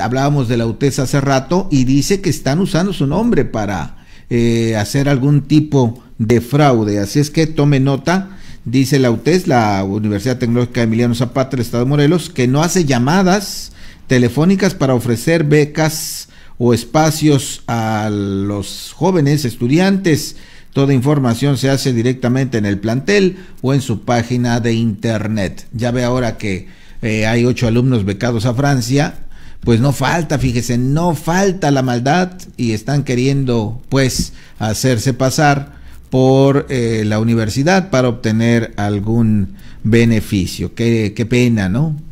hablábamos de la UTES hace rato y dice que están usando su nombre para eh, hacer algún tipo de fraude. Así es que tome nota, dice la UTES, la Universidad Tecnológica Emiliano Zapata del Estado de Morelos, que no hace llamadas telefónicas para ofrecer becas o espacios a los jóvenes estudiantes. Toda información se hace directamente en el plantel o en su página de internet. Ya ve ahora que eh, hay ocho alumnos becados a Francia pues no falta, fíjese, no falta la maldad y están queriendo pues hacerse pasar por eh, la universidad para obtener algún beneficio. Qué, qué pena, ¿no?